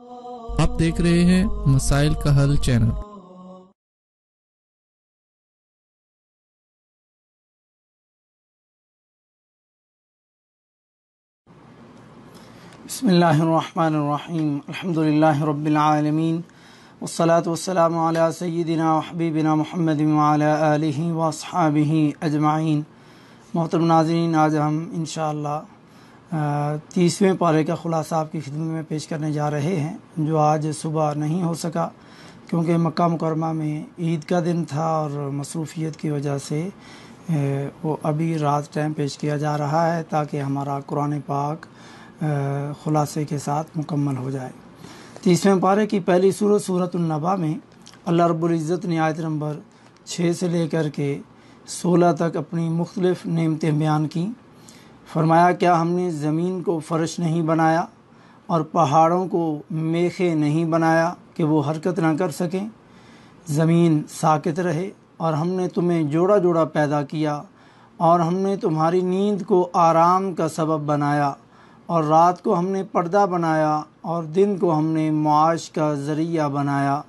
آپ دیکھ رہے ہیں مسائل کا حل چینل بسم اللہ الرحمن الرحمٰ الحمد العالمین والصلاة والسلام وسلام سیدنا و حبیبنا محمد آلہ وصحب اجمعین محترم ناظرین آج ہم انشاءاللہ تیسویں پارے کا خلاصہ آپ کی خدمت میں پیش کرنے جا رہے ہیں جو آج صبح نہیں ہو سکا کیونکہ مکہ مکرمہ میں عید کا دن تھا اور مصروفیت کی وجہ سے وہ ابھی رات ٹائم پیش کیا جا رہا ہے تاکہ ہمارا قرآن پاک خلاصے کے ساتھ مکمل ہو جائے تیسویں پارے کی پہلی صورت صورت النبا میں اللہ رب العزت نے آیت نمبر چھ سے لے کر کے سولہ تک اپنی مختلف نعمتیں بیان کیں فرمایا کیا ہم نے زمین کو فرش نہیں بنایا اور پہاڑوں کو میخے نہیں بنایا کہ وہ حرکت نہ کر سکیں زمین ساکت رہے اور ہم نے تمہیں جوڑا جوڑا پیدا کیا اور ہم نے تمہاری نیند کو آرام کا سبب بنایا اور رات کو ہم نے پردہ بنایا اور دن کو ہم نے معاش کا ذریعہ بنایا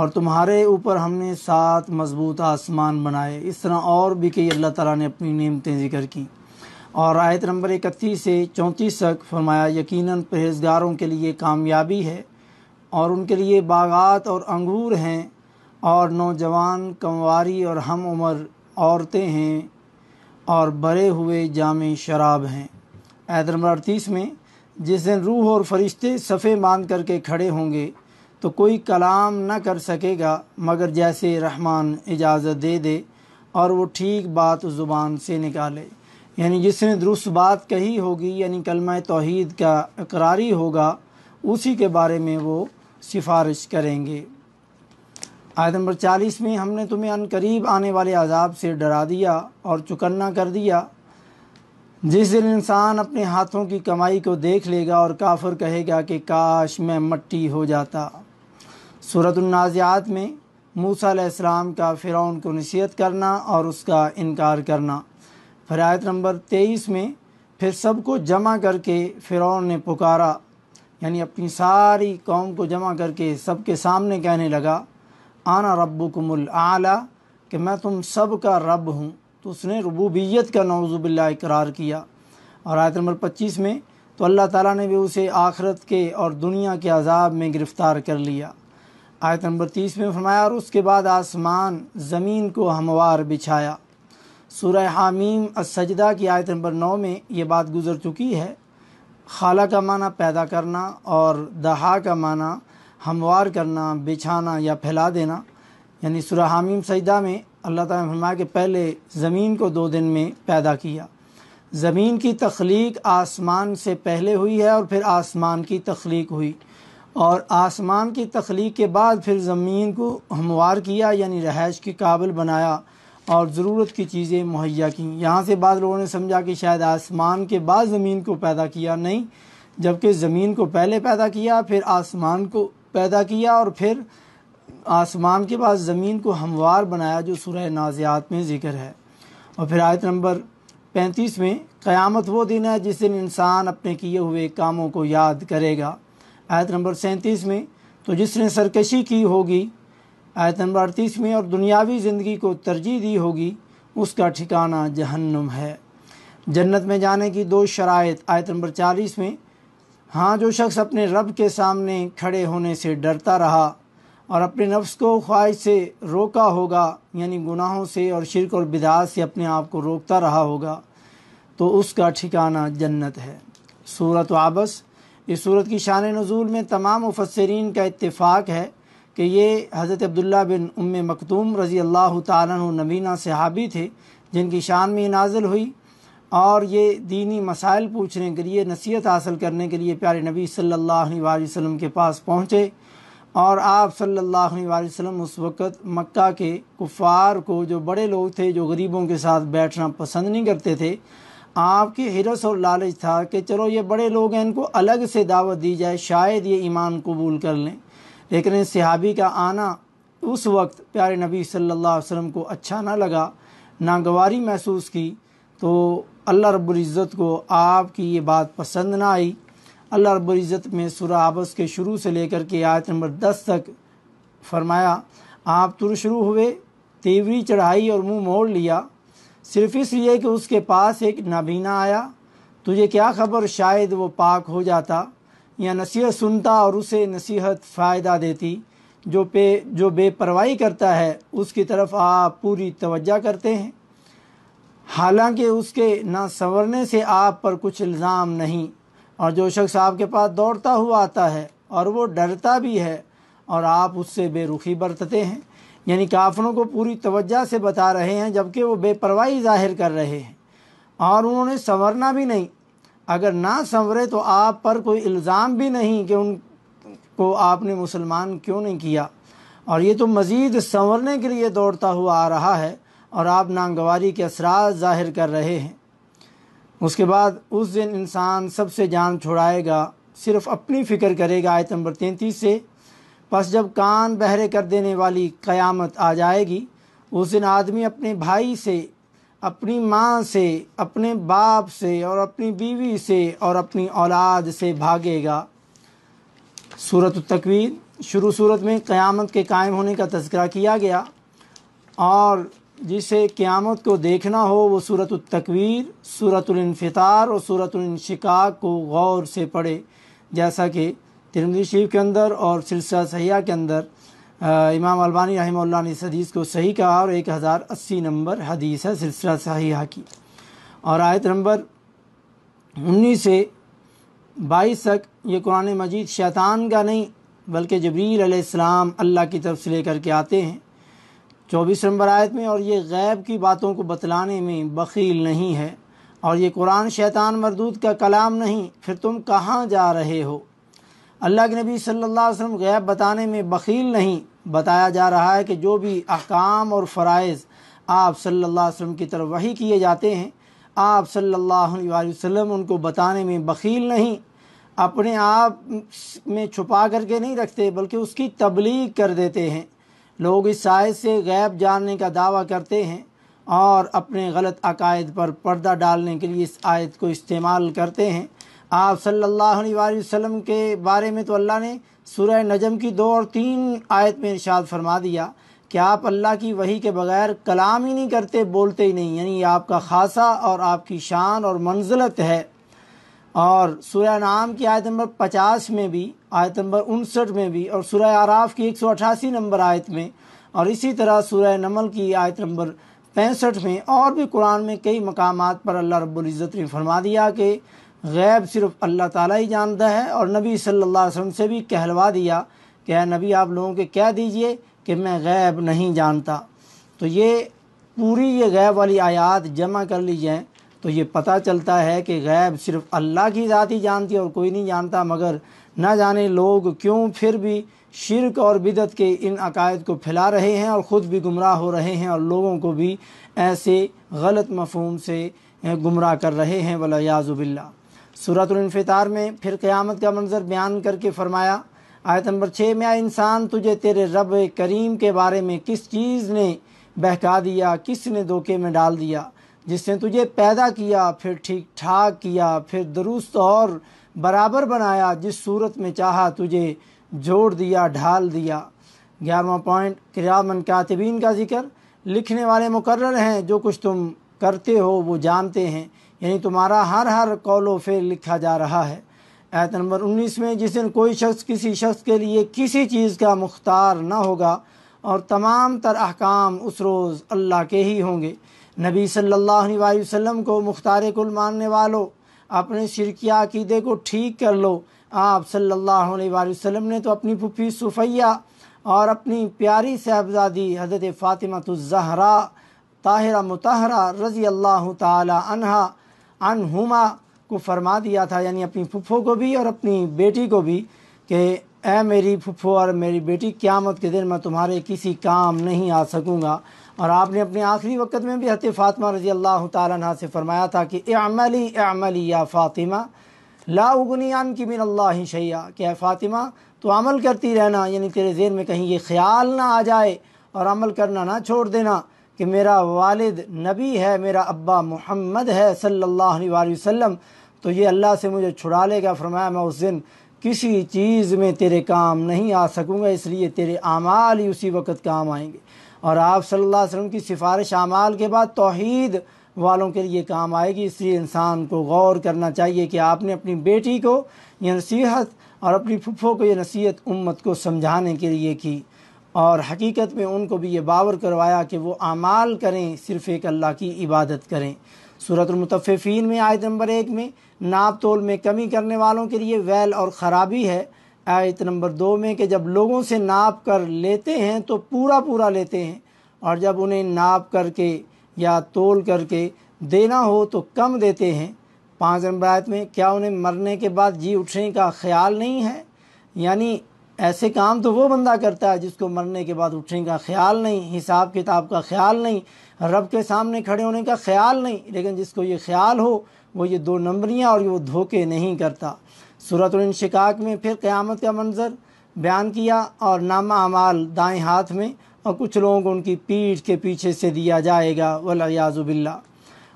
اور تمہارے اوپر ہم نے سات مضبوط آسمان بنائے اس طرح اور بھی کئی اللہ تعالیٰ نے اپنی نعمتیں ذکر کیں اور آیت نمبر اکتیس سے چونتیس تک فرمایا یقیناً پرہیزگاروں کے لیے کامیابی ہے اور ان کے لیے باغات اور انگور ہیں اور نوجوان کمواری اور ہم عمر عورتیں ہیں اور بھرے ہوئے جامع شراب ہیں آیت نمبر اڑتیس میں جس دن روح اور فرشتے صفے مان کر کے کھڑے ہوں گے تو کوئی کلام نہ کر سکے گا مگر جیسے رحمان اجازت دے دے اور وہ ٹھیک بات زبان سے نکالے یعنی جس نے درست بات کہی ہوگی یعنی کلمہ توحید کا اقراری ہوگا اسی کے بارے میں وہ سفارش کریں گے آیت نمبر چالیس میں ہم نے تمہیں ان قریب آنے والے عذاب سے ڈرا دیا اور چکنّا کر دیا جس دن انسان اپنے ہاتھوں کی کمائی کو دیکھ لے گا اور کافر کہے گا کہ کاش میں مٹی ہو جاتا صورت النازعات میں موسیٰ علیہ السلام کا فرعون کو نصیحت کرنا اور اس کا انکار کرنا پھر آیت نمبر تیئیس میں پھر سب کو جمع کر کے فرعون نے پکارا یعنی اپنی ساری قوم کو جمع کر کے سب کے سامنے کہنے لگا آنا ربکم و کہ میں تم سب کا رب ہوں تو اس نے ربوبیت کا نوزو باللہ اقرار کیا اور آیت نمبر پچیس میں تو اللہ تعالیٰ نے بھی اسے آخرت کے اور دنیا کے عذاب میں گرفتار کر لیا آیت نمبر تیس میں فرمایا اور اس کے بعد آسمان زمین کو ہموار بچھایا سورہ حامیم السجدہ کی آیت نمبر نو میں یہ بات گزر چکی ہے خالہ کا معنی پیدا کرنا اور دہا کا معنی ہموار کرنا بچھانا یا پھیلا دینا یعنی سورہ حامیم سجدہ میں اللہ تعالیٰ نے فرمایا کہ پہلے زمین کو دو دن میں پیدا کیا زمین کی تخلیق آسمان سے پہلے ہوئی ہے اور پھر آسمان کی تخلیق ہوئی اور آسمان کی تخلیق کے بعد پھر زمین کو ہموار کیا یعنی رہائش کے قابل بنایا اور ضرورت کی چیزیں مہیا کیں یہاں سے بعض لوگوں نے سمجھا کہ شاید آسمان کے بعد زمین کو پیدا کیا نہیں جبکہ زمین کو پہلے پیدا کیا پھر آسمان کو پیدا کیا اور پھر آسمان کے بعد زمین کو ہموار بنایا جو سورہ نازیات میں ذکر ہے اور پھر آیت نمبر پینتیس میں قیامت وہ دن ہے جس دن انسان اپنے کیے ہوئے کاموں کو یاد کرے گا آیت نمبر سینتیس میں تو جس نے سرکشی کی ہوگی آیت نمبر اڑتیس میں اور دنیاوی زندگی کو ترجیح دی ہوگی اس کا ٹھکانہ جہنم ہے جنت میں جانے کی دو شرائط آیت نمبر چالیس میں ہاں جو شخص اپنے رب کے سامنے کھڑے ہونے سے ڈرتا رہا اور اپنے نفس کو خواہش سے روکا ہوگا یعنی گناہوں سے اور شرک اور بدعات سے اپنے آپ کو روکتا رہا ہوگا تو اس کا ٹھکانہ جنت ہے صورت و آبس اس سورت کی شان نزول میں تمام مفسرین کا اتفاق ہے کہ یہ حضرت عبداللہ بن ام مکتوم رضی اللہ تعالیٰ نبینہ صحابی تھے جن کی شان میں نازل ہوئی اور یہ دینی مسائل پوچھنے کے لیے نصیحت حاصل کرنے کے لیے پیارے نبی صلی اللہ علیہ وسلم کے پاس پہنچے اور آپ صلی اللہ علیہ وسلم اس وقت مکہ کے کفار کو جو بڑے لوگ تھے جو غریبوں کے ساتھ بیٹھنا پسند نہیں کرتے تھے آپ کے حرس اور لالچ تھا کہ چلو یہ بڑے لوگ ہیں ان کو الگ سے دعوت دی جائے شاید یہ ایمان قبول کر لیں لیکن صحابی کا آنا اس وقت پیارے نبی صلی اللہ علیہ وسلم کو اچھا نہ لگا ناگواری محسوس کی تو اللہ رب العزت کو آپ کی یہ بات پسند نہ آئی اللہ رب العزت میں سورہ آبس کے شروع سے لے کر کے آیت نمبر دس تک فرمایا آپ تر شروع ہوئے تیوری چڑھائی اور منہ موڑ لیا صرف اس لیے کہ اس کے پاس ایک نابینا آیا تجھے کیا خبر شاید وہ پاک ہو جاتا یا نصیحت سنتا اور اسے نصیحت فائدہ دیتی جو پہ جو بے پرواہی کرتا ہے اس کی طرف آپ پوری توجہ کرتے ہیں حالانکہ اس کے نہ سنورنے سے آپ پر کچھ الزام نہیں اور جو شخص آپ کے پاس دوڑتا ہوا آتا ہے اور وہ ڈرتا بھی ہے اور آپ اس سے بے رخی برتتے ہیں یعنی کافروں کو پوری توجہ سے بتا رہے ہیں جبکہ وہ بے پرواہی ظاہر کر رہے ہیں اور انہوں نے سنورنا بھی نہیں اگر نہ سنورے تو آپ پر کوئی الزام بھی نہیں کہ ان کو آپ نے مسلمان کیوں نہیں کیا اور یہ تو مزید سنورنے کے لیے دوڑتا ہوا آ رہا ہے اور آپ نانگواری کے اثرات ظاہر کر رہے ہیں اس کے بعد اس دن انسان سب سے جان چھوڑائے گا صرف اپنی فکر کرے گا آیت نمبر تینتیس سے پس جب کان بہرے کر دینے والی قیامت آ جائے گی اس دن آدمی اپنے بھائی سے اپنی ماں سے اپنے باپ سے اور اپنی بیوی سے اور اپنی اولاد سے بھاگے گا صورت التقیر شروع صورت میں قیامت کے قائم ہونے کا تذکرہ کیا گیا اور جسے قیامت کو دیکھنا ہو وہ صورت التکویر صورت الانفطار اور صورت النشکاء کو غور سے پڑھے جیسا کہ ترمدی شریف کے اندر اور سلسلہ سیاح کے اندر امام البانی رحمہ اللہ نے اس حدیث کو صحیح کہا اور ایک ہزار اسی نمبر حدیث ہے سلسلہ صحیحہ کی اور آیت نمبر انیس سے بائیس تک یہ قرآن مجید شیطان کا نہیں بلکہ جبریل علیہ السلام اللہ کی طرف سے لے کر کے آتے ہیں چوبیس نمبر آیت میں اور یہ غیب کی باتوں کو بتلانے میں بخیل نہیں ہے اور یہ قرآن شیطان مردود کا کلام نہیں پھر تم کہاں جا رہے ہو اللہ کے نبی صلی اللہ علیہ وسلم غیب بتانے میں بخیل نہیں بتایا جا رہا ہے کہ جو بھی احکام اور فرائض آپ صلی اللہ علیہ وسلم کی طرف وہی کیے جاتے ہیں آپ صلی اللہ علیہ وسلم ان کو بتانے میں بخیل نہیں اپنے آپ میں چھپا کر کے نہیں رکھتے بلکہ اس کی تبلیغ کر دیتے ہیں لوگ اس سائز سے غیب جاننے کا دعویٰ کرتے ہیں اور اپنے غلط عقائد پر پردہ ڈالنے کے لیے اس آیت کو استعمال کرتے ہیں آپ صلی اللہ علیہ وسلم کے بارے میں تو اللہ نے سورہ نجم کی دو اور تین آیت میں ارشاد فرما دیا کہ آپ اللہ کی وہی کے بغیر کلام ہی نہیں کرتے بولتے ہی نہیں یعنی یہ آپ کا خاصہ اور آپ کی شان اور منزلت ہے اور سورہ نام کی آیت نمبر پچاس میں بھی آیت نمبر انسٹھ میں بھی اور سورہ آراف کی ایک سو اٹھاسی نمبر آیت میں اور اسی طرح سورہ نمل کی آیت نمبر پینسٹھ میں اور بھی قرآن میں کئی مقامات پر اللہ رب العزت نے فرما دیا کہ غیب صرف اللہ تعالیٰ ہی جانتا ہے اور نبی صلی اللہ علیہ وسلم سے بھی کہلوا دیا کہ اے نبی آپ لوگوں کے کہہ دیجئے کہ میں غیب نہیں جانتا تو یہ پوری یہ غیب والی آیات جمع کر لی جائیں تو یہ پتہ چلتا ہے کہ غیب صرف اللہ کی ذات ہی جانتی ہے اور کوئی نہیں جانتا مگر نہ جانے لوگ کیوں پھر بھی شرک اور بدت کے ان عقائد کو پھیلا رہے ہیں اور خود بھی گمراہ ہو رہے ہیں اور لوگوں کو بھی ایسے غلط مفہوم سے گمراہ کر رہے ہیں ولیاز باللہ صورت الانفطار میں پھر قیامت کا منظر بیان کر کے فرمایا آیت نمبر چھ میں آئے انسان تجھے تیرے رب کریم کے بارے میں کس چیز نے بہکا دیا کس نے دھوکے میں ڈال دیا جس نے تجھے پیدا کیا پھر ٹھیک ٹھاک کیا پھر درست اور برابر بنایا جس صورت میں چاہا تجھے جوڑ دیا ڈھال دیا گیارہواں پوائنٹ کرامن کاتبین کا ذکر لکھنے والے مقرر ہیں جو کچھ تم کرتے ہو وہ جانتے ہیں یعنی تمہارا ہر ہر قول و فعل لکھا جا رہا ہے ایت نمبر انیس میں جس دن کوئی شخص کسی شخص کے لیے کسی چیز کا مختار نہ ہوگا اور تمام تر احکام اس روز اللہ کے ہی ہوں گے نبی صلی اللہ علیہ وسلم کو مختار کل ماننے والو اپنے شرکیہ عقیدے کو ٹھیک کر لو آپ صلی اللہ علیہ وسلم نے تو اپنی پھپھی صفیہ اور اپنی پیاری صاحبزادی حضرت فاطمہ الزہرا طاہرہ متحرہ رضی اللہ تعالی عنہا انہما کو فرما دیا تھا یعنی اپنی پھپھو کو بھی اور اپنی بیٹی کو بھی کہ اے میری پھپھو اور میری بیٹی قیامت کے دن میں تمہارے کسی کام نہیں آ سکوں گا اور آپ نے اپنے آخری وقت میں بھی حضرت فاطمہ رضی اللہ تعالیٰ عنہ سے فرمایا تھا کہ اعملی اعملی یا فاطمہ لا اغنی عن کی من اللہ شیعہ کہ اے فاطمہ تو عمل کرتی رہنا یعنی تیرے ذہن میں کہیں یہ خیال نہ آ جائے اور عمل کرنا نہ چھوڑ دینا کہ میرا والد نبی ہے میرا ابا محمد ہے صلی اللہ علیہ وآلہ وسلم تو یہ اللہ سے مجھے چھڑا لے گا فرمایا میں اس دن کسی چیز میں تیرے کام نہیں آ سکوں گا اس لیے تیرے اعمال ہی اسی وقت کام آئیں گے اور آپ صلی اللہ علیہ وسلم کی سفارش اعمال کے بعد توحید والوں کے لیے کام آئے گی اس لیے انسان کو غور کرنا چاہیے کہ آپ نے اپنی بیٹی کو یہ نصیحت اور اپنی پھپھو کو یہ نصیحت امت کو سمجھانے کے لیے کی اور حقیقت میں ان کو بھی یہ باور کروایا کہ وہ اعمال کریں صرف ایک اللہ کی عبادت کریں صورت المتففین میں آیت نمبر ایک میں ناپ تول میں کمی کرنے والوں کے لیے ویل اور خرابی ہے آیت نمبر دو میں کہ جب لوگوں سے ناپ کر لیتے ہیں تو پورا پورا لیتے ہیں اور جب انہیں ناپ کر کے یا تول کر کے دینا ہو تو کم دیتے ہیں پانچ نمبر آیت میں کیا انہیں مرنے کے بعد جی اٹھنے کا خیال نہیں ہے یعنی ایسے کام تو وہ بندہ کرتا ہے جس کو مرنے کے بعد اٹھنے کا خیال نہیں حساب کتاب کا خیال نہیں رب کے سامنے کھڑے ہونے کا خیال نہیں لیکن جس کو یہ خیال ہو وہ یہ دو نمبریاں اور یہ وہ دھوکے نہیں کرتا صورت الانشقاق میں پھر قیامت کا منظر بیان کیا اور نامہ عمال دائیں ہاتھ میں اور کچھ لوگوں کو ان کی پیٹھ کے پیچھے سے دیا جائے گا ولایاز باللہ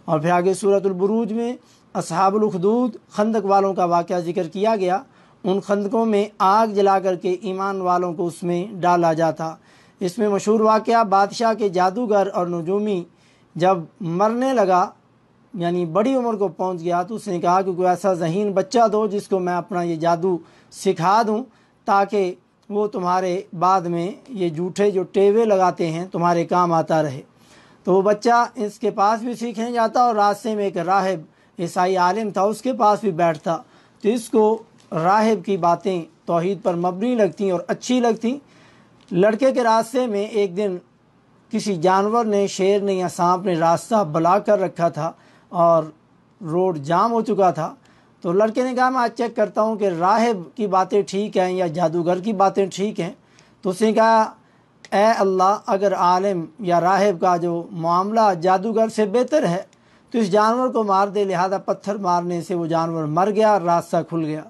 اور پھر آگے صورت البروج میں اصحاب الخدود خندق والوں کا واقعہ ذکر کیا گیا ان خندقوں میں آگ جلا کر کے ایمان والوں کو اس میں ڈالا جاتا اس میں مشہور واقعہ بادشاہ کے جادوگر اور نجومی جب مرنے لگا یعنی بڑی عمر کو پہنچ گیا تو اس نے کہا کہ کوئی ایسا ذہین بچہ دو جس کو میں اپنا یہ جادو سکھا دوں تاکہ وہ تمہارے بعد میں یہ جھوٹے جو ٹیوے لگاتے ہیں تمہارے کام آتا رہے تو وہ بچہ اس کے پاس بھی سیکھنے جاتا اور راستے میں ایک راہب عیسائی عالم تھا اس کے پاس بھی بیٹھتا تو اس کو راہب کی باتیں توحید پر مبنی لگتیں اور اچھی لگتیں لڑکے کے راستے میں ایک دن کسی جانور نے شیر نے یا سانپ نے راستہ بلا کر رکھا تھا اور روڈ جام ہو چکا تھا تو لڑکے نے کہا میں آج چیک کرتا ہوں کہ راہب کی باتیں ٹھیک ہیں یا جادوگر کی باتیں ٹھیک ہیں تو اس نے کہا اے اللہ اگر عالم یا راہب کا جو معاملہ جادوگر سے بہتر ہے تو اس جانور کو مار دے لہذا پتھر مارنے سے وہ جانور مر گیا اور راستہ کھل گیا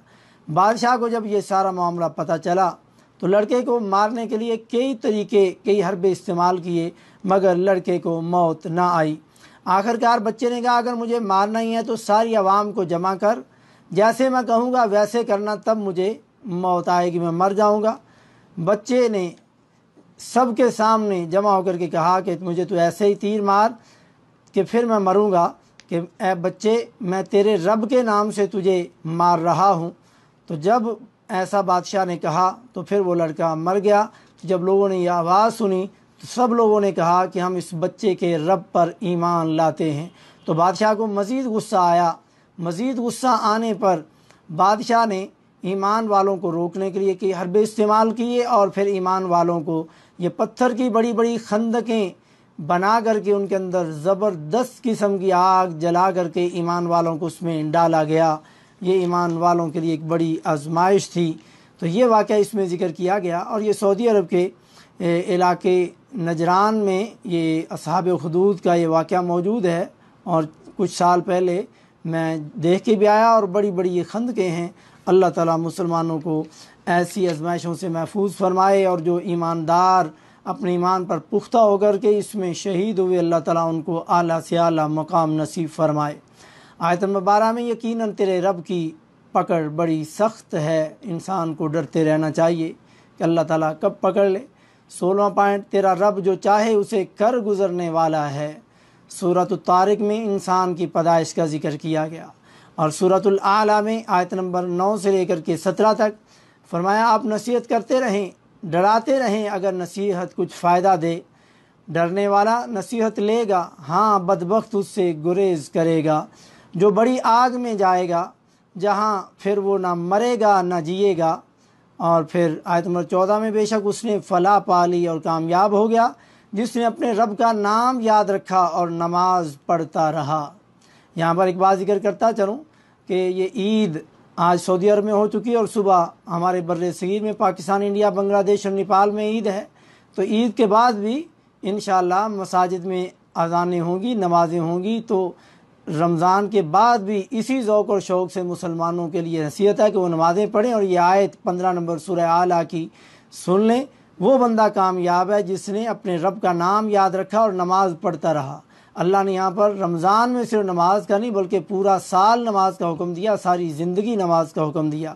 بادشاہ کو جب یہ سارا معاملہ پتہ چلا تو لڑکے کو مارنے کے لیے کئی طریقے کئی حربے استعمال کیے مگر لڑکے کو موت نہ آئی آخرکار بچے نے کہا اگر مجھے مارنا ہی ہے تو ساری عوام کو جمع کر جیسے میں کہوں گا ویسے کرنا تب مجھے موت آئے گی میں مر جاؤں گا بچے نے سب کے سامنے جمع ہو کر کے کہا کہ مجھے تو ایسے ہی تیر مار کہ پھر میں مروں گا کہ اے بچے میں تیرے رب کے نام سے تجھے مار رہا ہوں تو جب ایسا بادشاہ نے کہا تو پھر وہ لڑکا مر گیا جب لوگوں نے یہ آواز سنی تو سب لوگوں نے کہا کہ ہم اس بچے کے رب پر ایمان لاتے ہیں تو بادشاہ کو مزید غصہ آیا مزید غصہ آنے پر بادشاہ نے ایمان والوں کو روکنے کے لیے کہ حربے استعمال کیے اور پھر ایمان والوں کو یہ پتھر کی بڑی بڑی خندقیں بنا کر کے ان کے اندر زبردست قسم کی آگ جلا کر کے ایمان والوں کو اس میں ڈالا گیا یہ ایمان والوں کے لیے ایک بڑی آزمائش تھی تو یہ واقعہ اس میں ذکر کیا گیا اور یہ سعودی عرب کے علاقے نجران میں یہ اصحاب حدود کا یہ واقعہ موجود ہے اور کچھ سال پہلے میں دیکھ کے بھی آیا اور بڑی بڑی یہ خند کے ہیں اللہ تعالیٰ مسلمانوں کو ایسی آزمائشوں سے محفوظ فرمائے اور جو ایماندار اپنے ایمان پر پختہ ہو کر کے اس میں شہید ہوئے اللہ تعالیٰ ان کو اعلیٰ سے اعلیٰ مقام نصیب فرمائے آیت نمبر بارہ میں یقیناً تیرے رب کی پکڑ بڑی سخت ہے انسان کو ڈرتے رہنا چاہیے کہ اللہ تعالیٰ کب پکڑ لے سولہ پوائنٹ تیرا رب جو چاہے اسے کر گزرنے والا ہے صورت الطارق میں انسان کی پیدائش کا ذکر کیا گیا اور صورت العلیٰ میں آیت نمبر نو سے لے کر کے سترہ تک فرمایا آپ نصیحت کرتے رہیں ڈراتے رہیں اگر نصیحت کچھ فائدہ دے ڈرنے والا نصیحت لے گا ہاں بدبخت اس سے گریز کرے گا جو بڑی آگ میں جائے گا جہاں پھر وہ نہ مرے گا نہ جیے گا اور پھر آیت نمبر چودہ میں بے شک اس نے فلا پا لی اور کامیاب ہو گیا جس نے اپنے رب کا نام یاد رکھا اور نماز پڑھتا رہا یہاں پر ایک بات ذکر کرتا چلوں کہ یہ عید آج سعودی عرب میں ہو چکی ہے اور صبح ہمارے بر صغیر میں پاکستان انڈیا بنگلہ دیش اور نیپال میں عید ہے تو عید کے بعد بھی انشاءاللہ مساجد میں اذانیں ہوں گی نمازیں ہوں گی تو رمضان کے بعد بھی اسی ذوق اور شوق سے مسلمانوں کے لیے نصیحت ہے کہ وہ نمازیں پڑھیں اور یہ آیت پندرہ نمبر سورہ اعلیٰ کی سن لیں وہ بندہ کامیاب ہے جس نے اپنے رب کا نام یاد رکھا اور نماز پڑھتا رہا اللہ نے یہاں پر رمضان میں صرف نماز کا نہیں بلکہ پورا سال نماز کا حکم دیا ساری زندگی نماز کا حکم دیا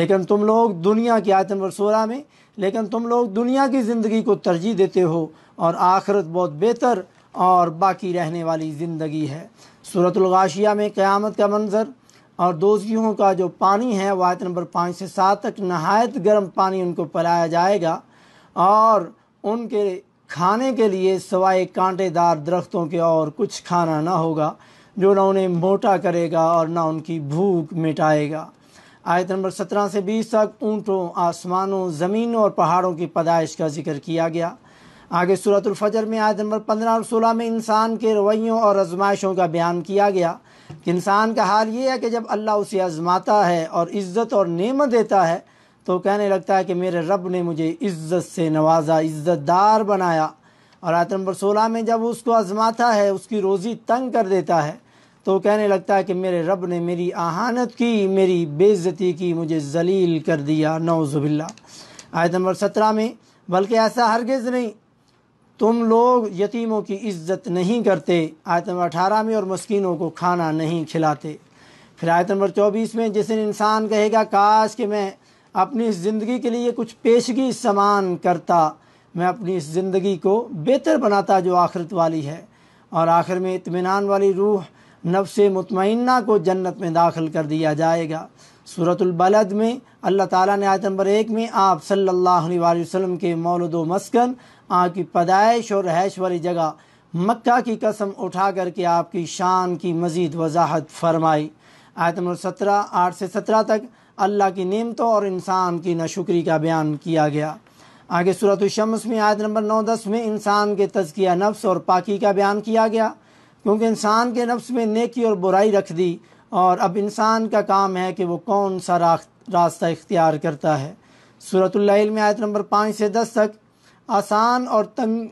لیکن تم لوگ دنیا کی آیت نمبر سولہ میں لیکن تم لوگ دنیا کی زندگی کو ترجیح دیتے ہو اور آخرت بہت بہتر اور باقی رہنے والی زندگی ہے صورت الغاشیہ میں قیامت کا منظر اور دوزیوں کا جو پانی ہے وہ آیت نمبر پانچ سے سات تک نہایت گرم پانی ان کو پلایا جائے گا اور ان کے کھانے کے لیے سوائے کانٹے دار درختوں کے اور کچھ کھانا نہ ہوگا جو نہ انہیں موٹا کرے گا اور نہ ان کی بھوک مٹائے گا آیت نمبر سترہ سے بیس تک اونٹوں آسمانوں زمینوں اور پہاڑوں کی پیدائش کا ذکر کیا گیا آگے صورت الفجر میں آیت نمبر پندرہ اور سولہ میں انسان کے رویوں اور آزمائشوں کا بیان کیا گیا کہ انسان کا حال یہ ہے کہ جب اللہ اسے آزماتا ہے اور عزت اور نعمت دیتا ہے تو کہنے لگتا ہے کہ میرے رب نے مجھے عزت سے نوازا عزت دار بنایا اور آیت نمبر سولہ میں جب اس کو آزماتا ہے اس کی روزی تنگ کر دیتا ہے تو کہنے لگتا ہے کہ میرے رب نے میری اہانت کی میری عزتی کی مجھے ذلیل کر دیا نعوذ باللہ آیت نمبر سترہ میں بلکہ ایسا ہرگز نہیں تم لوگ یتیموں کی عزت نہیں کرتے آیت نمبر اٹھارہ میں اور مسکینوں کو کھانا نہیں کھلاتے پھر آیت نمبر چوبیس میں جس انسان کہے گا کاش کہ میں اپنی زندگی کے لیے کچھ پیشگی سامان کرتا میں اپنی زندگی کو بہتر بناتا جو آخرت والی ہے اور آخر میں اطمینان والی روح نفس مطمئنہ کو جنت میں داخل کر دیا جائے گا صورت البلد میں اللہ تعالیٰ نے آیت نمبر ایک میں آپ صلی اللہ علیہ وسلم کے مولد و مسکن آپ کی پیدائش اور رہائش والی جگہ مکہ کی قسم اٹھا کر کے آپ کی شان کی مزید وضاحت فرمائی آیت نمبر سترہ آٹھ سے سترہ تک اللہ کی نعمتوں اور انسان کی نشکری کا بیان کیا گیا آگے صورت الشمس میں آیت نمبر نو دس میں انسان کے تزکیہ نفس اور پاکی کا بیان کیا گیا کیونکہ انسان کے نفس میں نیکی اور برائی رکھ دی اور اب انسان کا کام ہے کہ وہ کون سا راستہ اختیار کرتا ہے صورت العلم میں آیت نمبر پانچ سے دس تک آسان اور تنگ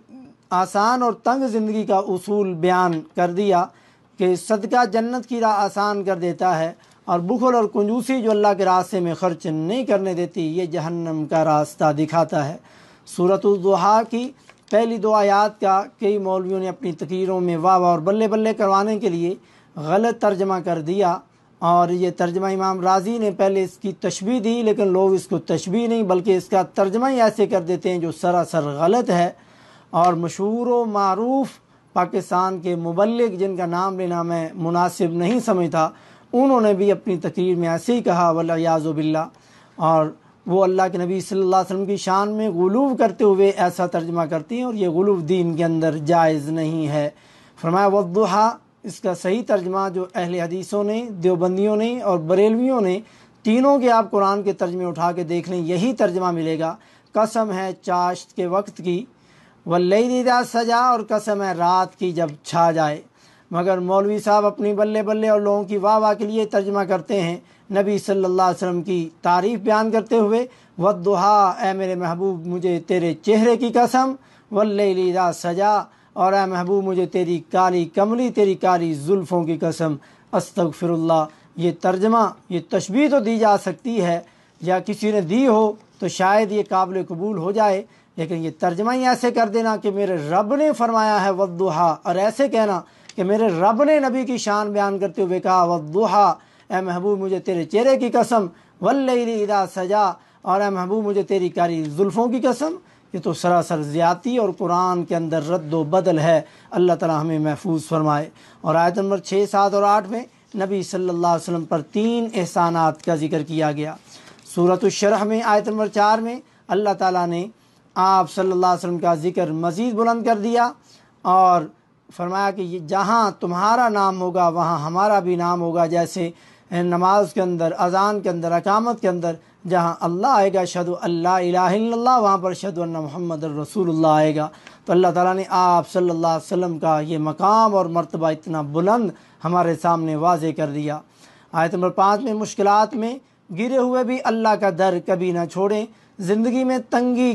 آسان اور تنگ زندگی کا اصول بیان کر دیا کہ صدقہ جنت کی راہ آسان کر دیتا ہے اور بخل اور کنجوسی جو اللہ کے راستے میں خرچ نہیں کرنے دیتی یہ جہنم کا راستہ دکھاتا ہے صورت الضحا کی پہلی دو آیات کا کئی مولویوں نے اپنی تقریروں میں واہ واہ اور بلے بلے کروانے کے لیے غلط ترجمہ کر دیا اور یہ ترجمہ امام راضی نے پہلے اس کی تشبیح دی لیکن لوگ اس کو تشبیح نہیں بلکہ اس کا ترجمہ ہی ایسے کر دیتے ہیں جو سراسر غلط ہے اور مشہور و معروف پاکستان کے مبلغ جن کا نام لینا میں مناسب نہیں سمجھتا انہوں نے بھی اپنی تقریر میں ایسے ہی کہا وََ باللہ اور وہ اللہ کے نبی صلی اللہ علیہ وسلم کی شان میں غلوب کرتے ہوئے ایسا ترجمہ کرتی ہیں اور یہ غلوب دین کے اندر جائز نہیں ہے فرمایا وضحا اس کا صحیح ترجمہ جو اہل حدیثوں نے دیوبندیوں نے اور بریلویوں نے تینوں کے آپ قرآن کے ترجمے اٹھا کے دیکھ لیں یہی ترجمہ ملے گا قسم ہے چاشت کے وقت کی ول دا سجا اور قسم ہے رات کی جب چھا جائے مگر مولوی صاحب اپنی بلے بلے اور لوگوں کی واہ واہ کے لیے ترجمہ کرتے ہیں نبی صلی اللہ علیہ وسلم کی تعریف بیان کرتے ہوئے ودہا اے میرے محبوب مجھے تیرے چہرے کی قسم و دا سجا اور اے محبوب مجھے تیری کالی کملی تیری کالی ظلفوں کی قسم استغفر اللہ یہ ترجمہ یہ تشبیح تو دی جا سکتی ہے یا کسی نے دی ہو تو شاید یہ قابل قبول ہو جائے لیکن یہ ترجمہ ہی ایسے کر دینا کہ میرے رب نے فرمایا ہے ود اور ایسے کہنا کہ میرے رب نے نبی کی شان بیان کرتے ہوئے کہا ود اے محبوب مجھے تیرے چہرے کی قسم و ادا سجا اور اے محبوب مجھے تیری کاری ظلفوں کی قسم یہ تو سراسر زیادتی اور قرآن کے اندر رد و بدل ہے اللہ تعالی ہمیں محفوظ فرمائے اور آیت نمبر چھ سات اور آٹھ میں نبی صلی اللہ علیہ وسلم پر تین احسانات کا ذکر کیا گیا صورت الشرح میں آیت نمبر چار میں اللہ تعالیٰ نے آپ صلی اللہ علیہ وسلم کا ذکر مزید بلند کر دیا اور فرمایا کہ جہاں تمہارا نام ہوگا وہاں ہمارا بھی نام ہوگا جیسے نماز کے اندر اذان کے اندر اقامت کے اندر جہاں اللہ آئے گا شد اللہ الہ الا اللہ وہاں پر شہدو اللہ محمد الرسول اللہ آئے گا تو اللہ تعالیٰ نے آپ صلی اللہ علیہ وسلم کا یہ مقام اور مرتبہ اتنا بلند ہمارے سامنے واضح کر دیا آیت نمبر پانچ میں مشکلات میں گرے ہوئے بھی اللہ کا در کبھی نہ چھوڑیں زندگی میں تنگی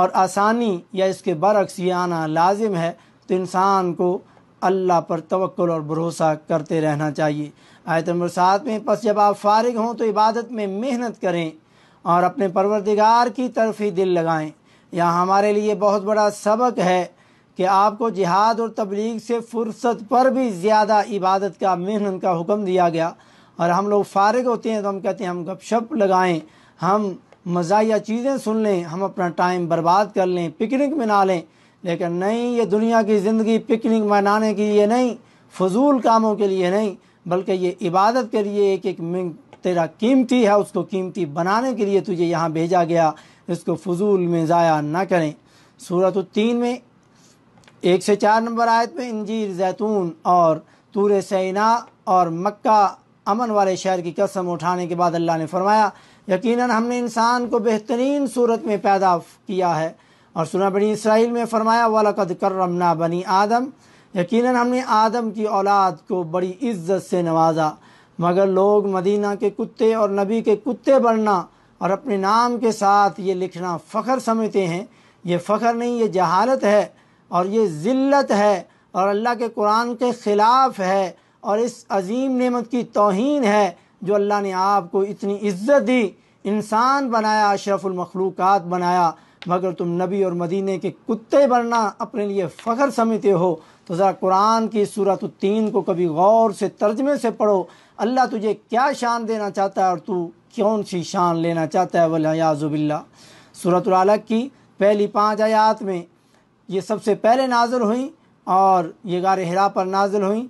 اور آسانی یا اس کے برعکس یہ آنا لازم ہے تو انسان کو اللہ پر توکل اور بھروسہ کرتے رہنا چاہیے آیت نمبر سات میں پس جب آپ فارغ ہوں تو عبادت میں محنت کریں اور اپنے پروردگار کی طرف ہی دل لگائیں یہاں ہمارے لیے بہت بڑا سبق ہے کہ آپ کو جہاد اور تبلیغ سے فرصت پر بھی زیادہ عبادت کا محنت کا حکم دیا گیا اور ہم لوگ فارغ ہوتے ہیں تو ہم کہتے ہیں ہم گپ شپ لگائیں ہم مزاحیہ چیزیں سن لیں ہم اپنا ٹائم برباد کر لیں پکنک میں نہ لیں لیکن نہیں یہ دنیا کی زندگی پکنک منانے کے لیے نہیں فضول کاموں کے لیے نہیں بلکہ یہ عبادت کے لیے ایک ایک تیرا قیمتی ہے اس کو قیمتی بنانے کے لیے تجھے یہاں بھیجا گیا اس کو فضول میں ضائع نہ کریں صورت التین میں ایک سے چار نمبر آیت میں انجیر زیتون اور تور سینا اور مکہ امن والے شہر کی قسم اٹھانے کے بعد اللہ نے فرمایا یقیناً ہم نے انسان کو بہترین صورت میں پیدا کیا ہے اور سنا بنی اسرائیل میں فرمایا وَلَقَدْ کرم بَنِي بنی آدم یقیناً ہم نے آدم کی اولاد کو بڑی عزت سے نوازا مگر لوگ مدینہ کے کتے اور نبی کے کتے بڑھنا اور اپنے نام کے ساتھ یہ لکھنا فخر سمجھتے ہیں یہ فخر نہیں یہ جہالت ہے اور یہ ذلت ہے اور اللہ کے قرآن کے خلاف ہے اور اس عظیم نعمت کی توہین ہے جو اللہ نے آپ کو اتنی عزت دی انسان بنایا اشرف المخلوقات بنایا مگر تم نبی اور مدینہ کے کتے بڑھنا اپنے لیے فخر سمجھتے ہو تو ذرا قرآن کی صورت التین کو کبھی غور سے ترجمے سے پڑھو اللہ تجھے کیا شان دینا چاہتا ہے اور تو کون سی شان لینا چاہتا ہے و باللہ بلّہ صورت العالغ کی پہلی پانچ آیات میں یہ سب سے پہلے نازل ہوئیں اور یہ غار ہرا پر نازل ہوئیں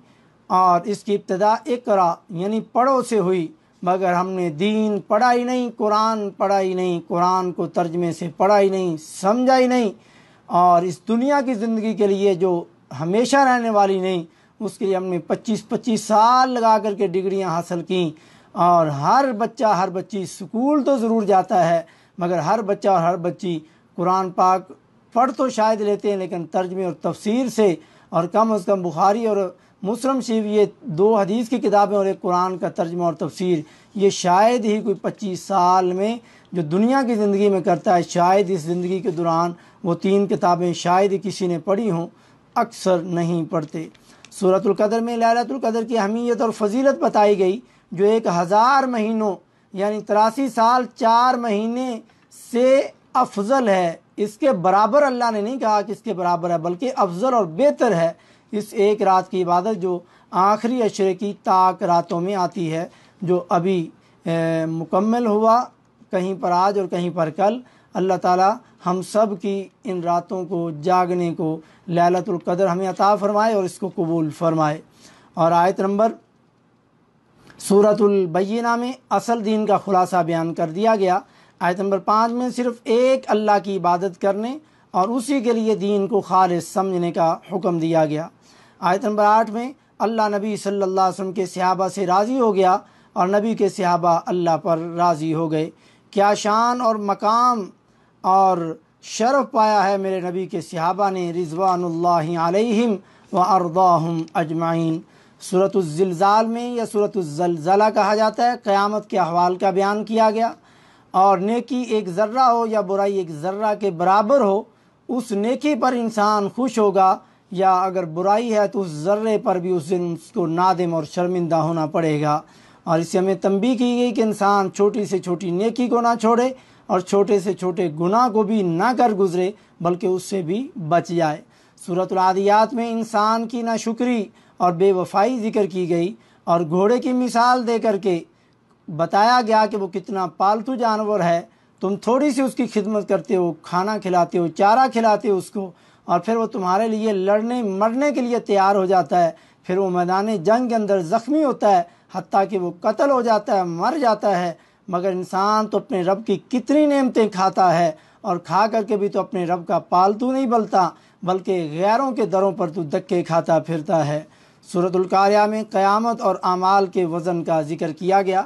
اور اس کی ابتدا اکرا یعنی پڑو سے ہوئی مگر ہم نے دین ہی نہیں قرآن ہی نہیں قرآن کو ترجمے سے ہی نہیں سمجھا ہی نہیں اور اس دنیا کی زندگی کے لیے جو ہمیشہ رہنے والی نہیں اس کے لیے ہم نے پچیس پچیس سال لگا کر کے ڈگریاں حاصل کیں اور ہر بچہ ہر بچی سکول تو ضرور جاتا ہے مگر ہر بچہ اور ہر بچی قرآن پاک پڑھ تو شاید لیتے ہیں لیکن ترجمے اور تفسیر سے اور کم از کم بخاری اور مسلم شیف یہ دو حدیث کی کتابیں اور ایک قرآن کا ترجمہ اور تفسیر یہ شاید ہی کوئی پچیس سال میں جو دنیا کی زندگی میں کرتا ہے شاید اس زندگی کے دوران وہ تین کتابیں شاید کسی نے پڑھی ہوں اکثر نہیں پڑھتے صورت القدر میں لالت القدر کی اہمیت اور فضیلت بتائی گئی جو ایک ہزار مہینوں یعنی تراسی سال چار مہینے سے افضل ہے اس کے برابر اللہ نے نہیں کہا کہ اس کے برابر ہے بلکہ افضل اور بہتر ہے اس ایک رات کی عبادت جو آخری عشرے کی طاق راتوں میں آتی ہے جو ابھی مکمل ہوا کہیں پر آج اور کہیں پر کل اللہ تعالی ہم سب کی ان راتوں کو جاگنے کو لیلت القدر ہمیں عطا فرمائے اور اس کو قبول فرمائے اور آیت نمبر صورت البینہ میں اصل دین کا خلاصہ بیان کر دیا گیا آیت نمبر پانچ میں صرف ایک اللہ کی عبادت کرنے اور اسی کے لیے دین کو خالص سمجھنے کا حکم دیا گیا آیت نمبر آٹھ میں اللہ نبی صلی اللہ علیہ وسلم کے صحابہ سے راضی ہو گیا اور نبی کے صحابہ اللہ پر راضی ہو گئے کیا شان اور مقام اور شرف پایا ہے میرے نبی کے صحابہ نے رضوان اللہ علیہم و اردام اجمعین صورت الزلزال میں یا سورة الزلزلہ کہا جاتا ہے قیامت کے احوال کا بیان کیا گیا اور نیکی ایک ذرہ ہو یا برائی ایک ذرہ کے برابر ہو اس نیکی پر انسان خوش ہوگا یا اگر برائی ہے تو اس ذرے پر بھی اس دن اس کو نادم اور شرمندہ ہونا پڑے گا اور اس سے ہمیں تنبیہ کی گئی کہ انسان چھوٹی سے چھوٹی نیکی کو نہ چھوڑے اور چھوٹے سے چھوٹے گناہ کو بھی نہ کر گزرے بلکہ اس سے بھی بچ جائے صورت العادیات میں انسان کی ناشکری اور بے وفائی ذکر کی گئی اور گھوڑے کی مثال دے کر کے بتایا گیا کہ وہ کتنا پالتو جانور ہے تم تھوڑی سی اس کی خدمت کرتے ہو کھانا کھلاتے ہو چارہ کھلاتے ہو اس کو اور پھر وہ تمہارے لیے لڑنے مرنے کے لیے تیار ہو جاتا ہے پھر وہ میدان جنگ کے اندر زخمی ہوتا ہے حتیٰ کہ وہ قتل ہو جاتا ہے مر جاتا ہے مگر انسان تو اپنے رب کی کتنی نعمتیں کھاتا ہے اور کھا کر کے بھی تو اپنے رب کا پالتو نہیں بلتا بلکہ غیروں کے دروں پر تو دکے کھاتا پھرتا ہے صورت القاریہ میں قیامت اور اعمال کے وزن کا ذکر کیا گیا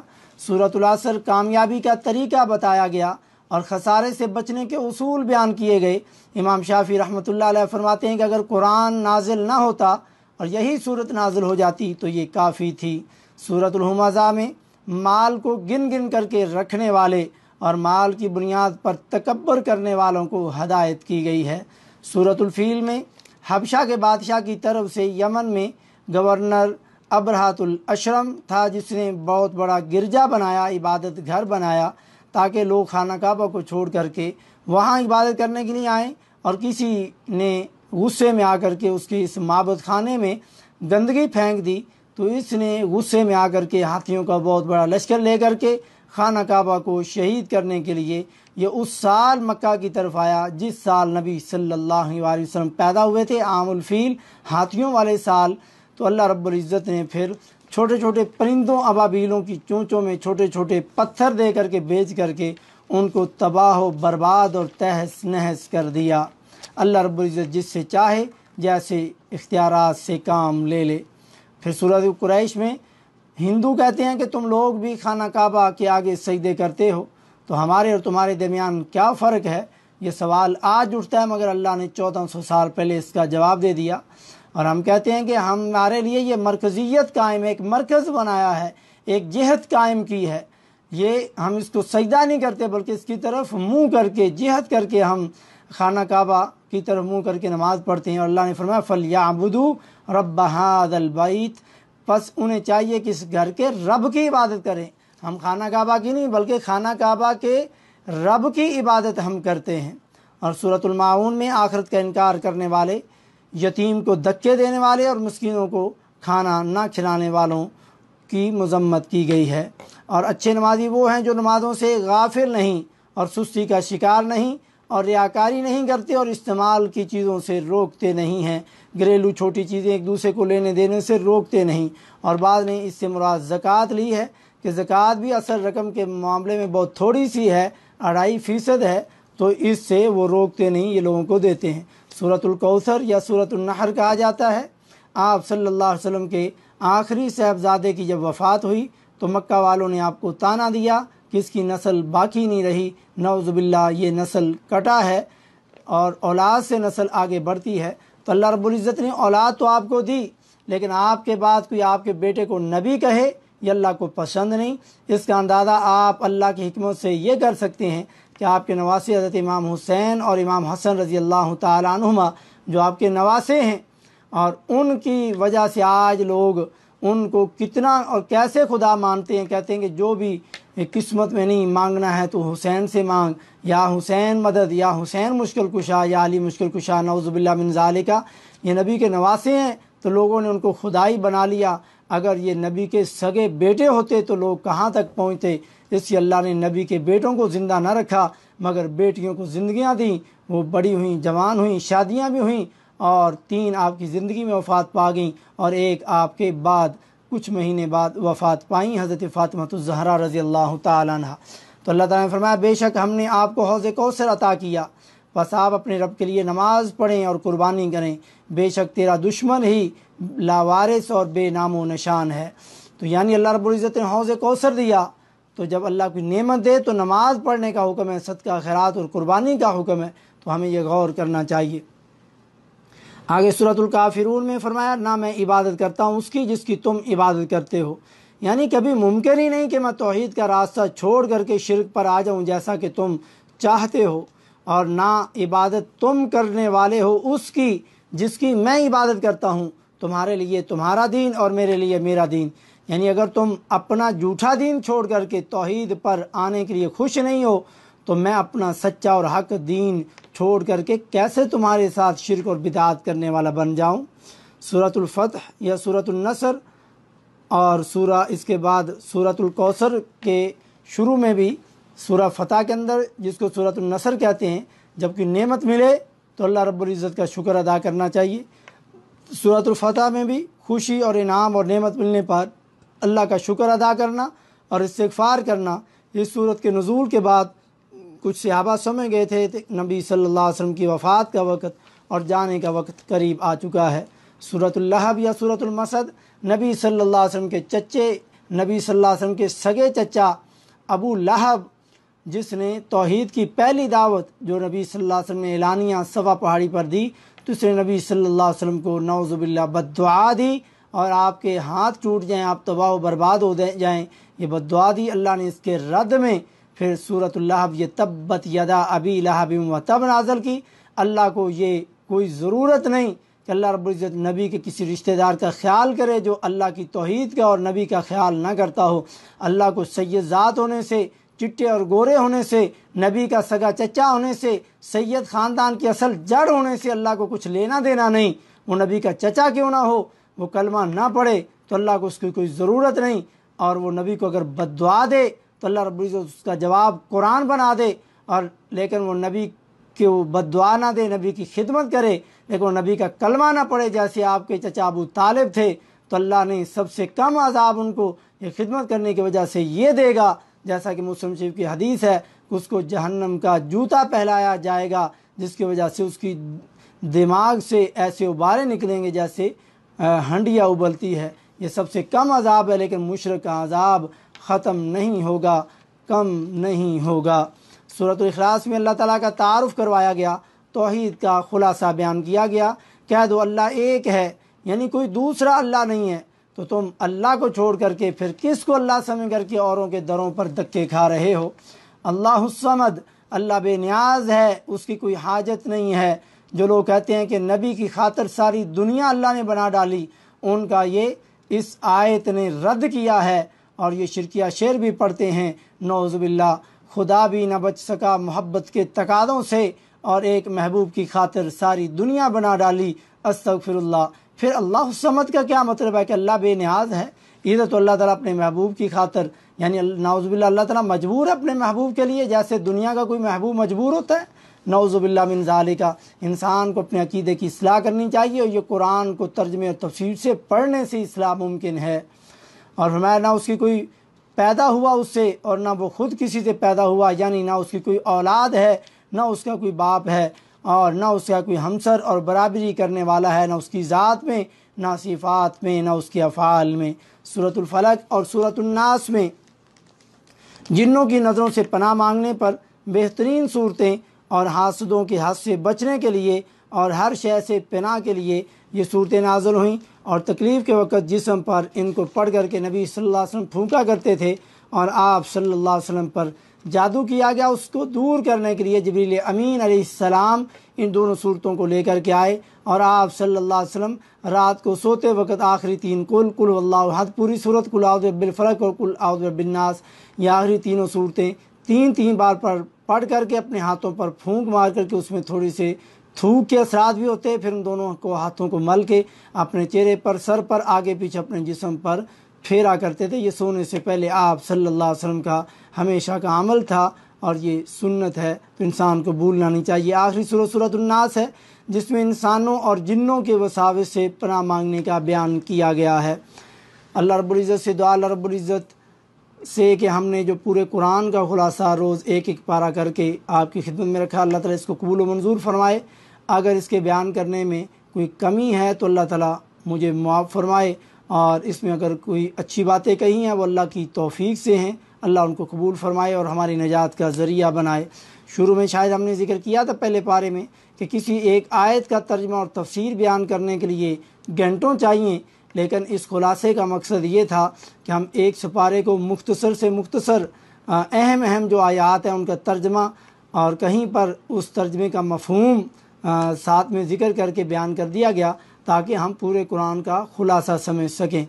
صورت العصر کامیابی کا طریقہ بتایا گیا اور خسارے سے بچنے کے اصول بیان کیے گئے امام شافی رحمۃ اللہ علیہ فرماتے ہیں کہ اگر قرآن نازل نہ ہوتا اور یہی صورت نازل ہو جاتی تو یہ کافی تھی صورت الحمض میں مال کو گن گن کر کے رکھنے والے اور مال کی بنیاد پر تکبر کرنے والوں کو ہدایت کی گئی ہے صورت الفیل میں حبشہ کے بادشاہ کی طرف سے یمن میں گورنر ابرہات الاشرم تھا جس نے بہت بڑا گرجا بنایا عبادت گھر بنایا تاکہ لوگ خانہ کعبہ کو چھوڑ کر کے وہاں عبادت کرنے کے لیے آئیں اور کسی نے غصے میں آ کر کے اس کی اس معبد خانے میں گندگی پھینک دی تو اس نے غصے میں آ کر کے ہاتھیوں کا بہت بڑا لشکر لے کر کے خانہ کعبہ کو شہید کرنے کے لیے یہ اس سال مکہ کی طرف آیا جس سال نبی صلی اللہ علیہ وسلم پیدا ہوئے تھے عام الفیل ہاتھیوں والے سال تو اللہ رب العزت نے پھر چھوٹے چھوٹے پرندوں ابابیلوں کی چونچوں میں چھوٹے چھوٹے پتھر دے کر کے بیچ کر کے ان کو تباہ و برباد اور تہس نہس کر دیا اللہ رب العزت جس سے چاہے جیسے اختیارات سے کام لے لے پھر سورت قریش میں ہندو کہتے ہیں کہ تم لوگ بھی خانہ کعبہ کے آگے سجدے کرتے ہو تو ہمارے اور تمہارے درمیان کیا فرق ہے یہ سوال آج اٹھتا ہے مگر اللہ نے چودہ سو سال پہلے اس کا جواب دے دیا اور ہم کہتے ہیں کہ ہمارے لیے یہ مرکزیت قائم ہے ایک مرکز بنایا ہے ایک جہت قائم کی ہے یہ ہم اس کو سجدہ نہیں کرتے بلکہ اس کی طرف منہ کر کے جہت کر کے ہم خانہ کعبہ کی طرف منہ کر کے نماز پڑھتے ہیں اور اللہ نے فرمایا ابدو رب حاد البعیت پس انہیں چاہیے کہ اس گھر کے رب کی عبادت کریں ہم خانہ کعبہ کی نہیں بلکہ خانہ کعبہ کے رب کی عبادت ہم کرتے ہیں اور صورت المعاون میں آخرت کا انکار کرنے والے یتیم کو دکے دینے والے اور مسکینوں کو کھانا نہ کھلانے والوں کی مذمت کی گئی ہے اور اچھے نمازی وہ ہیں جو نمازوں سے غافل نہیں اور سستی کا شکار نہیں اور ریاکاری نہیں کرتے اور استعمال کی چیزوں سے روکتے نہیں ہیں گھریلو چھوٹی چیزیں ایک دوسرے کو لینے دینے سے روکتے نہیں اور بعد نے اس سے مراد زکوٰۃ لی ہے کہ زکوٰۃ بھی اصل رقم کے معاملے میں بہت تھوڑی سی ہے اڑھائی فیصد ہے تو اس سے وہ روکتے نہیں یہ لوگوں کو دیتے ہیں صورت القوثر یا صورت النحر کہا جاتا ہے آپ صلی اللہ علیہ وسلم کے آخری صاحبزادے کی جب وفات ہوئی تو مکہ والوں نے آپ کو تانہ دیا جس کی نسل باقی نہیں رہی نعوذ باللہ یہ نسل کٹا ہے اور اولاد سے نسل آگے بڑھتی ہے تو اللہ رب العزت نے اولاد تو آپ کو دی لیکن آپ کے بعد کوئی آپ کے بیٹے کو نبی کہے یہ اللہ کو پسند نہیں اس کا اندازہ آپ اللہ کی حکمت سے یہ کر سکتے ہیں کہ آپ کے نواسے حضرت امام حسین اور امام حسن رضی اللہ تعالیٰ عنہما جو آپ کے نواسے ہیں اور ان کی وجہ سے آج لوگ ان کو کتنا اور کیسے خدا مانتے ہیں کہتے ہیں کہ جو بھی قسمت میں نہیں مانگنا ہے تو حسین سے مانگ یا حسین مدد یا حسین مشکل کشا یا علی مشکل کشا نعوذ باللہ من ذالکہ یہ نبی کے نواسے ہیں تو لوگوں نے ان کو خدائی بنا لیا اگر یہ نبی کے سگے بیٹے ہوتے تو لوگ کہاں تک پہنچتے اس لیے اللہ نے نبی کے بیٹوں کو زندہ نہ رکھا مگر بیٹیوں کو زندگیاں دیں وہ بڑی ہوئیں جوان ہوئیں شادیاں بھی ہوئیں اور تین آپ کی زندگی میں وفات پا گئیں اور ایک آپ کے بعد کچھ مہینے بعد وفات پائیں حضرت فاطمہ الزہرہ رضی اللہ تعالیٰ عنہ تو اللہ تعالیٰ نے فرمایا بے شک ہم نے آپ کو حوض کوثر عطا کیا بس آپ اپنے رب کے لیے نماز پڑھیں اور قربانی کریں بے شک تیرا دشمن ہی لاوارث اور بے نام و نشان ہے تو یعنی اللہ رب العزت نے حوض کوثر دیا تو جب اللہ کوئی نعمت دے تو نماز پڑھنے کا حکم ہے صدقہ خیرات اور قربانی کا حکم ہے تو ہمیں یہ غور کرنا چاہیے آگے صورت الکافرون میں فرمایا نہ میں عبادت کرتا ہوں اس کی جس کی تم عبادت کرتے ہو یعنی کبھی ممکن ہی نہیں کہ میں توحید کا راستہ چھوڑ کر کے شرک پر آ جاؤں جیسا کہ تم چاہتے ہو اور نہ عبادت تم کرنے والے ہو اس کی جس کی میں عبادت کرتا ہوں تمہارے لیے تمہارا دین اور میرے لیے میرا دین یعنی اگر تم اپنا جھوٹا دین چھوڑ کر کے توحید پر آنے کے لیے خوش نہیں ہو تو میں اپنا سچا اور حق دین چھوڑ کر کے کیسے تمہارے ساتھ شرک اور بدعات کرنے والا بن جاؤں صورت الفتح یا صورت النصر اور سورہ اس کے بعد صورت القوثر کے شروع میں بھی سورہ فتح کے اندر جس کو صورت النصر کہتے ہیں جب کہ نعمت ملے تو اللہ رب العزت کا شکر ادا کرنا چاہیے صورت الفتح میں بھی خوشی اور انعام اور نعمت ملنے پر اللہ کا شکر ادا کرنا اور استغفار کرنا اس صورت کے نزول کے بعد کچھ صحابہ سوے گئے تھے نبی صلی اللہ علیہ وسلم کی وفات کا وقت اور جانے کا وقت قریب آ چکا ہے صورت اللہب یا صورتُ المسد نبی صلی اللہ علیہ وسلم کے چچے نبی صلی اللہ علیہ وسلم کے سگے چچا ابو لہب جس نے توحید کی پہلی دعوت جو نبی صلی اللہ علیہ وسلم نے اعلانیہ صفا پہاڑی پر دی تو اس نے نبی صلی اللہ علیہ وسلم کو نعوذ باللہ بدعا دی اور آپ کے ہاتھ ٹوٹ جائیں آپ تباہ و برباد ہو جائیں یہ بدعاد دی اللہ نے اس کے رد میں پھر صورت یہ تبت یدا ابی لہب و تب نازل کی اللہ کو یہ کوئی ضرورت نہیں کہ اللہ رب العزت نبی کے کسی رشتہ دار کا خیال کرے جو اللہ کی توحید کا اور نبی کا خیال نہ کرتا ہو اللہ کو سید ذات ہونے سے چٹے اور گورے ہونے سے نبی کا سگا چچا ہونے سے سید خاندان کی اصل جڑ ہونے سے اللہ کو کچھ لینا دینا نہیں وہ نبی کا چچا کیوں نہ ہو وہ کلمہ نہ پڑھے تو اللہ کو اس کی کوئی ضرورت نہیں اور وہ نبی کو اگر بدعا دے تو اللہ رب العزت اس کا جواب قرآن بنا دے اور لیکن وہ نبی کے وہ بد دعا نہ دے نبی کی خدمت کرے لیکن وہ نبی کا کلمہ نہ پڑے جیسے آپ کے چچا ابو طالب تھے تو اللہ نے سب سے کم عذاب ان کو یہ خدمت کرنے کی وجہ سے یہ دے گا جیسا کہ مسلم شریف کی حدیث ہے کہ اس کو جہنم کا جوتا پہلایا جائے گا جس کی وجہ سے اس کی دماغ سے ایسے ابارے نکلیں گے جیسے ہنڈیا ابلتی ہے یہ سب سے کم عذاب ہے لیکن مشرق کا عذاب ختم نہیں ہوگا کم نہیں ہوگا صورت الاخلاص میں اللہ تعالیٰ کا تعارف کروایا گیا توحید کا خلاصہ بیان کیا گیا کہہ دو اللہ ایک ہے یعنی کوئی دوسرا اللہ نہیں ہے تو تم اللہ کو چھوڑ کر کے پھر کس کو اللہ سمجھ کر کے اوروں کے دروں پر دکے کھا رہے ہو اللہ السمد اللہ بے نیاز ہے اس کی کوئی حاجت نہیں ہے جو لوگ کہتے ہیں کہ نبی کی خاطر ساری دنیا اللہ نے بنا ڈالی ان کا یہ اس آیت نے رد کیا ہے اور یہ شرکیہ شعر بھی پڑھتے ہیں نعوذ باللہ خدا بھی نہ بچ سکا محبت کے تقادوں سے اور ایک محبوب کی خاطر ساری دنیا بنا ڈالی استغفر اللہ پھر اللہ حسامت کا کیا مطلب ہے کہ اللہ بے نیاز ہے یہ تو اللہ تعالیٰ اپنے محبوب کی خاطر یعنی نعوذ باللہ اللہ تعالیٰ مجبور ہے اپنے محبوب کے لیے جیسے دنیا کا کوئی محبوب مجبور ہوتا ہے نعوذ باللہ من ذالکہ انسان کو اپنے عقیدے کی اصلاح کرنی چاہیے اور یہ قرآن کو ترجمے اور تفسیر سے پڑھنے سے اصلاح ممکن ہے اور فرمایا نہ اس کی کوئی پیدا ہوا اس سے اور نہ وہ خود کسی سے پیدا ہوا یعنی نہ اس کی کوئی اولاد ہے نہ اس کا کوئی باپ ہے اور نہ اس کا کوئی ہمسر اور برابری کرنے والا ہے نہ اس کی ذات میں نہ صفات میں نہ اس کے افعال میں صورت الفلق اور صورت الناس میں جنوں کی نظروں سے پناہ مانگنے پر بہترین صورتیں اور حاسدوں کے حد سے بچنے کے لیے اور ہر شے سے پناہ کے لیے یہ صورتیں نازل ہوئیں اور تکلیف کے وقت جسم پر ان کو پڑھ کر کے نبی صلی اللہ علیہ وسلم پھونکا کرتے تھے اور آپ صلی اللہ علیہ وسلم پر جادو کیا گیا اس کو دور کرنے کے لیے جبریل امین علیہ السلام ان دونوں صورتوں کو لے کر کے آئے اور آپ صلی اللہ علیہ وسلم رات کو سوتے وقت آخری تین کل کل واللہ اللہ حد پوری صورت کل عاد بالفرق اور کل بالناس یہ آخری تینوں صورتیں تین تین بار پر پڑھ کر کے اپنے ہاتھوں پر پھونک مار کر کے اس میں تھوڑی سے تھوک کے اثرات بھی ہوتے ہیں پھر ان دونوں کو ہاتھوں کو مل کے اپنے چہرے پر سر پر آگے پیچھے اپنے جسم پر پھیرا کرتے تھے یہ سونے سے پہلے آپ صلی اللہ علیہ وسلم کا ہمیشہ کا عمل تھا اور یہ سنت ہے تو انسان کو بھولنا نہیں چاہیے آخری سورہ صورت الناس ہے جس میں انسانوں اور جنوں کے وساوے سے پناہ مانگنے کا بیان کیا گیا ہے اللہ رب العزت سے دعا اللہ رب العزت سے کہ ہم نے جو پورے قرآن کا خلاصہ روز ایک ایک پارا کر کے آپ کی خدمت میں رکھا اللہ تعالیٰ اس کو قبول و منظور فرمائے اگر اس کے بیان کرنے میں کوئی کمی ہے تو اللہ تعالیٰ مجھے معاف فرمائے اور اس میں اگر کوئی اچھی باتیں کہی ہیں وہ اللہ کی توفیق سے ہیں اللہ ان کو قبول فرمائے اور ہماری نجات کا ذریعہ بنائے شروع میں شاید ہم نے ذکر کیا تھا پہلے پارے میں کہ کسی ایک آیت کا ترجمہ اور تفسیر بیان کرنے کے لیے گھنٹوں چاہیے لیکن اس خلاصے کا مقصد یہ تھا کہ ہم ایک سپارے کو مختصر سے مختصر اہم اہم جو آیات ہیں ان کا ترجمہ اور کہیں پر اس ترجمے کا مفہوم ساتھ میں ذکر کر کے بیان کر دیا گیا تاکہ ہم پورے قرآن کا خلاصہ سمجھ سکیں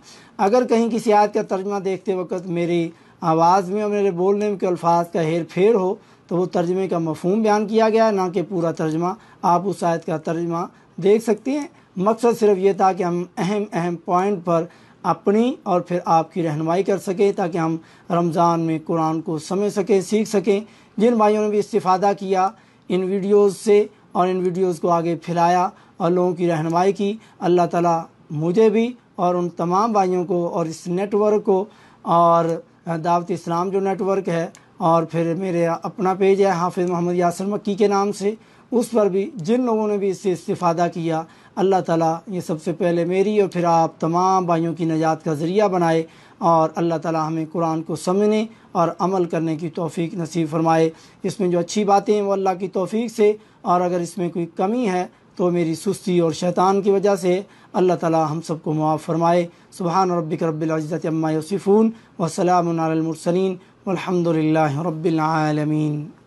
اگر کہیں کسی آیت کا ترجمہ دیکھتے وقت میری آواز میں اور میرے بولنے میں کے الفاظ کا ہیر پھیر ہو تو وہ ترجمے کا مفہوم بیان کیا گیا نہ کہ پورا ترجمہ آپ اس آیت کا ترجمہ دیکھ سکتے ہیں مقصد صرف یہ تھا کہ ہم اہم اہم پوائنٹ پر اپنی اور پھر آپ کی رہنمائی کر سکیں تاکہ ہم رمضان میں قرآن کو سمجھ سکیں سیکھ سکیں جن بھائیوں نے بھی استفادہ کیا ان ویڈیوز سے اور ان ویڈیوز کو آگے پھیلایا اور لوگوں کی رہنمائی کی اللہ تعالیٰ مجھے بھی اور ان تمام بھائیوں کو اور اس نیٹ ورک کو اور دعوت اسلام جو نیٹ ورک ہے اور پھر میرے اپنا پیج ہے حافظ محمد یاسر مکی کے نام سے اس پر بھی جن لوگوں نے بھی اس سے استفادہ کیا اللہ تعالیٰ یہ سب سے پہلے میری اور پھر آپ تمام بھائیوں کی نجات کا ذریعہ بنائے اور اللہ تعالیٰ ہمیں قرآن کو سمجھنے اور عمل کرنے کی توفیق نصیب فرمائے اس میں جو اچھی باتیں ہیں وہ اللہ کی توفیق سے اور اگر اس میں کوئی کمی ہے تو میری سستی اور شیطان کی وجہ سے اللہ تعالی ہم سب کو معاف فرمائے سبحان ربک رب العزت یوسفون وسلام علی المرسلین والحمد للہ رب العالمین